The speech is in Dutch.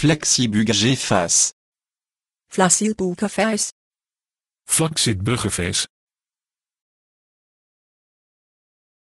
Flexieburgerface. Flexieburgerface. face.